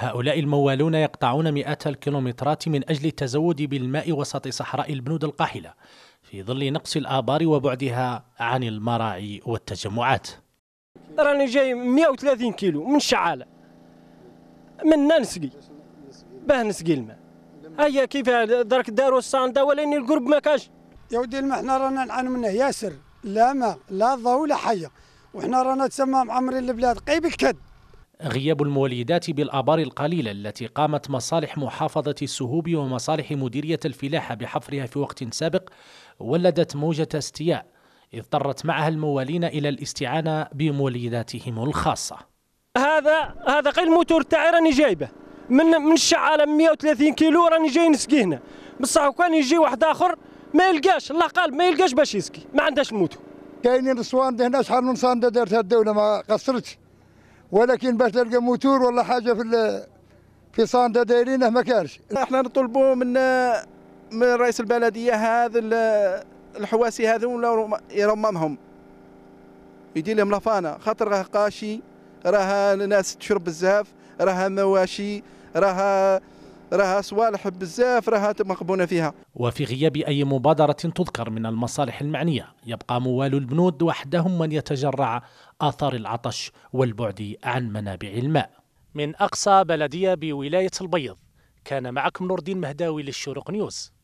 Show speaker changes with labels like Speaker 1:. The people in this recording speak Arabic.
Speaker 1: هؤلاء الموالون يقطعون مئات الكيلومترات من أجل التزود بالماء وسط صحراء البنود القاحلة في ظل نقص الآبار وبعدها عن المراعي والتجمعات راني جاي 130 كيلو من شعالة
Speaker 2: منا نسقي باه نسقي الماء هيا كيف درك داروا الصانده ولاني
Speaker 3: القرب ما كاش يا ودي الماء حنا رانا نعانوا منه ياسر لا ماء لا ضوء لا حيه وحنا رانا تسمى معمرين البلاد قيب الكد
Speaker 1: غياب المولدات بالآبار القليلة التي قامت مصالح محافظة السهوب ومصالح مديرية الفلاحة بحفرها في وقت سابق ولدت موجة استياء اضطرت معها الموالين إلى الاستعانة بمولداتهم الخاصة
Speaker 2: هذا هذا قيل موتور تاعي راني جايبه من من الشعاله 130 كيلو راني جاي نسقي هنا بصح وكان يجي واحد اخر ما يلقاش الله قال ما يلقاش باش يسقي ما عندهاش الموتور
Speaker 4: كاينين الصواند هنا شحال من صنده دارت الدوله ما قصرتش ولكن باش تلقى موتور ولا حاجه في في صاندا دايرينه ما كانش احنا نطلبوا من من رئيس البلديه هذا الحواسي هذو يرممهم يدير لهم لافانه خاطر راه قاشي راها ناس تشرب بزاف راها مواشي راها راها صوالح بزاف راها مقبونه فيها
Speaker 1: وفي غياب أي مبادرة تذكر من المصالح المعنية يبقى موال البنود وحدهم من يتجرع آثار العطش والبعد عن منابع الماء من أقصى بلدية بولاية البيض كان معكم نور الدين مهداوي للشروق نيوز